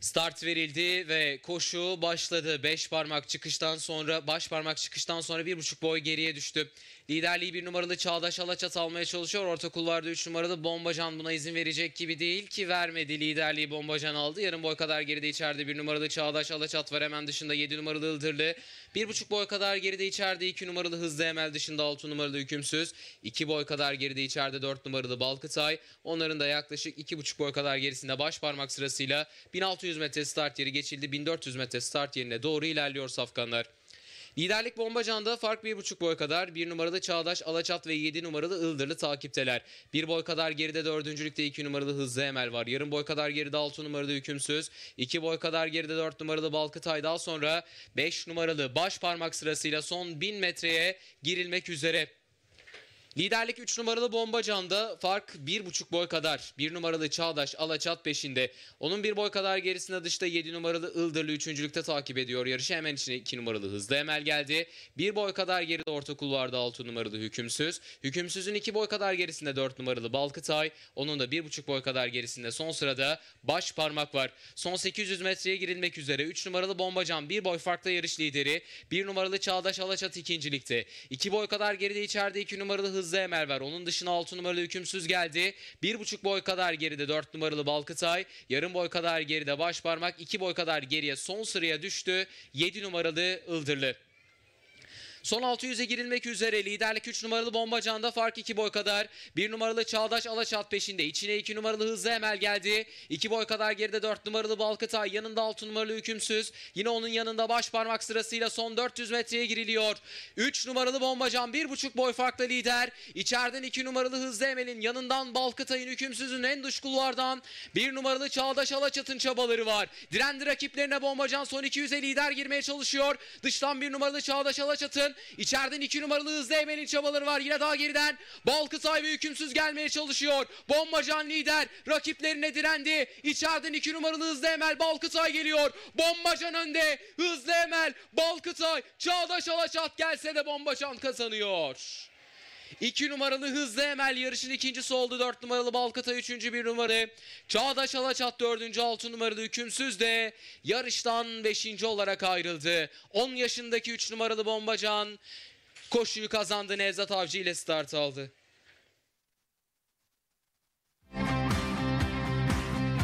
Start verildi ve koşu başladı. 5 parmak çıkıştan sonra baş parmak çıkıştan sonra bir buçuk boy geriye düştü. Liderliği bir numaralı Çağdaş Alaçat almaya çalışıyor. Orta kulvarda 3 numaralı Bombacan buna izin verecek gibi değil ki vermedi. Liderliği Bombacan aldı. Yarım boy kadar geride içeride bir numaralı Çağdaş Alaçat var. Hemen dışında 7 numaralı Ildırlı. Bir buçuk boy kadar geride içeride 2 numaralı Hızlı Emel dışında 6 numaralı Hükümsüz. 2 boy kadar geride içeride 4 numaralı Balkıtay. Onların da yaklaşık 2,5 boy kadar gerisinde baş parmak sırasıyla 1600 1200 metre start yeri geçildi. 1400 metre start yerine doğru ilerliyor safkanlar. Liderlik Bombacan'da fark bir buçuk boy kadar bir numaralı Çağdaş Alaçat ve 7 numaralı Ildırlı takipteler. Bir boy kadar geride 4. 2 numaralı Hızlı Emel var. Yarım boy kadar geride 6 numaralı Hükümsüz. 2 boy kadar geride 4 numaralı Balkıtay. Daha sonra 5 numaralı Baş Parmak sırasıyla son 1000 metreye girilmek üzere. Liderlik 3 numaralı Bombacan'da fark 1,5 boy kadar. 1 numaralı Çağdaş Alaçat peşinde. Onun 1 boy kadar gerisinde dışta 7 numaralı Ildırlı 3.lükte takip ediyor yarışı. Hemen içine 2 numaralı Hızlı Emel geldi. 1 boy kadar geride orta kulvarda 6 numaralı Hükümsüz. Hükümsüz'ün 2 boy kadar gerisinde 4 numaralı Balkıtay. Onun da 1,5 boy kadar gerisinde son sırada baş parmak var. Son 800 metreye girilmek üzere 3 numaralı Bombacan 1 boy farkla yarış lideri. 1 numaralı Çağdaş Alaçat ikincilikte. 2 iki boy kadar geride içeride 2 numaralı Hızlı hızlı Emel var. Onun dışına 6 numaralı hükümsüz geldi. 1,5 boy kadar geride 4 numaralı Balkıtay. Yarım boy kadar geride Başparmak. 2 boy kadar geriye son sıraya düştü. 7 numaralı Ildırlı. Son 600'e girilmek üzere liderlik 3 numaralı Bombacan'da fark 2 boy kadar. 1 numaralı Çağdaş Alaçat peşinde. İçine 2 numaralı Hızlı Emel geldi. 2 boy kadar geride 4 numaralı Balkıtay. Yanında 6 numaralı Hükümsüz. Yine onun yanında baş parmak sırasıyla son 400 metreye giriliyor. 3 numaralı Bombacan 1,5 boy farklı lider. İçeriden 2 numaralı Hızlı Emel'in yanından Balkıtay'ın Hükümsüz'ün en dış kulvardan 1 numaralı Çağdaş Alaçat'ın çabaları var. Direndi rakiplerine Bombacan son 200'e lider girmeye çalışıyor. Dıştan 1 numaralı Çağdaş Alaçat'ın İçeriden iki numaralı hızlı Emel'in çabaları var. Yine daha geriden Balkısay ve hükümsüz gelmeye çalışıyor. Bombacan lider rakiplerine direndi. İçeriden iki numaralı hızlı Emel Balkısay geliyor. Bombacan önde. Hızlı Emel Balkısay Çağdaş Alaşat gelse de Bombacan kazanıyor. 2 numaralı Hızlı Emel yarışın ikincisi oldu. 4 numaralı Balkata 3. 1 numara. Çağdaş Alaçat 4. 6 numaralı Hükümsüz de yarıştan 5. olarak ayrıldı. 10 yaşındaki 3 numaralı Bombacan koşuyu kazandı. Nevzat Avcı ile start aldı.